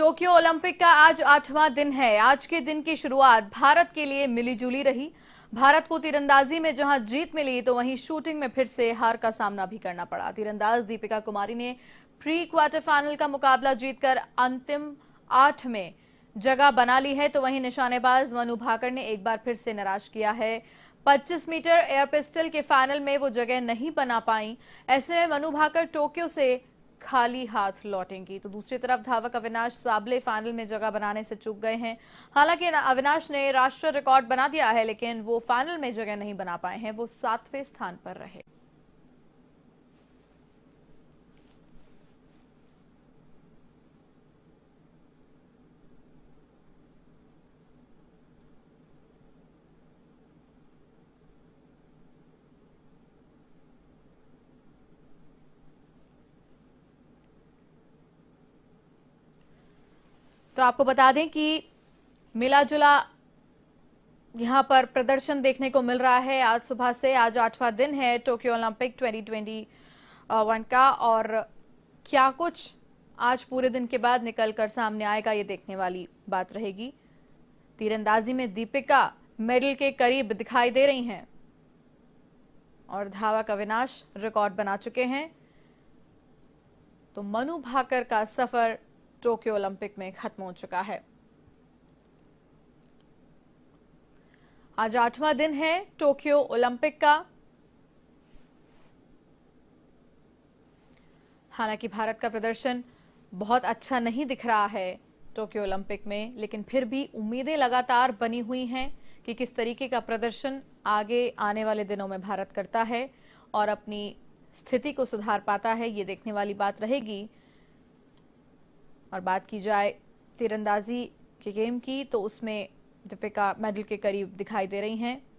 Tokyo Olympic का आज आठवां दिन है आज के दिन की शुरुआत भारत के लिए मिलीजुली रही भारत को तीरंदाजी में जहां जीत मिली तो वहीं शूटिंग में फिर से हार का सामना भी करना पड़ा तीरंदाज दीपिका कुमारी ने प्री क्वार्टर फाइनल का मुकाबला जीतकर अंतिम आठ में जगह बना ली है तो वहीं निशानेबाज मनु भाकर ने एक बार फिर से निराश किया है 25 मीटर एयर पिस्टल के फाइनल में वो जगह नहीं बना पाई ऐसे में मनु भाकर टोक्यो से खाली हाथ लौटेंगी तो दूसरी तरफ धावक अविनाश साबले फाइनल में जगह बनाने से चुक गए हैं हालांकि अविनाश ने राष्ट्रीय रिकॉर्ड बना दिया है लेकिन वो फाइनल में जगह नहीं बना पाए हैं वो सातवें स्थान पर रहे तो आपको बता दें कि मिला जुला यहां पर प्रदर्शन देखने को मिल रहा है आज सुबह से आज आठवां दिन है टोक्यो ओलंपिक 2021 का और क्या कुछ आज पूरे दिन के बाद निकल कर सामने आएगा ये देखने वाली बात रहेगी तीरंदाजी में दीपिका मेडल के करीब दिखाई दे रही हैं और धावा का विनाश रिकॉर्ड बना चुके हैं तो मनु भाकर का सफर टोक्यो ओलंपिक में खत्म हो चुका है आज आठवां दिन है टोक्यो ओलंपिक का हालांकि भारत का प्रदर्शन बहुत अच्छा नहीं दिख रहा है टोक्यो ओलंपिक में लेकिन फिर भी उम्मीदें लगातार बनी हुई हैं कि किस तरीके का प्रदर्शन आगे आने वाले दिनों में भारत करता है और अपनी स्थिति को सुधार पाता है ये देखने वाली बात रहेगी और बात की जाए तीरंदाजी के गेम की तो उसमें दीपिका मेडल के करीब दिखाई दे रही हैं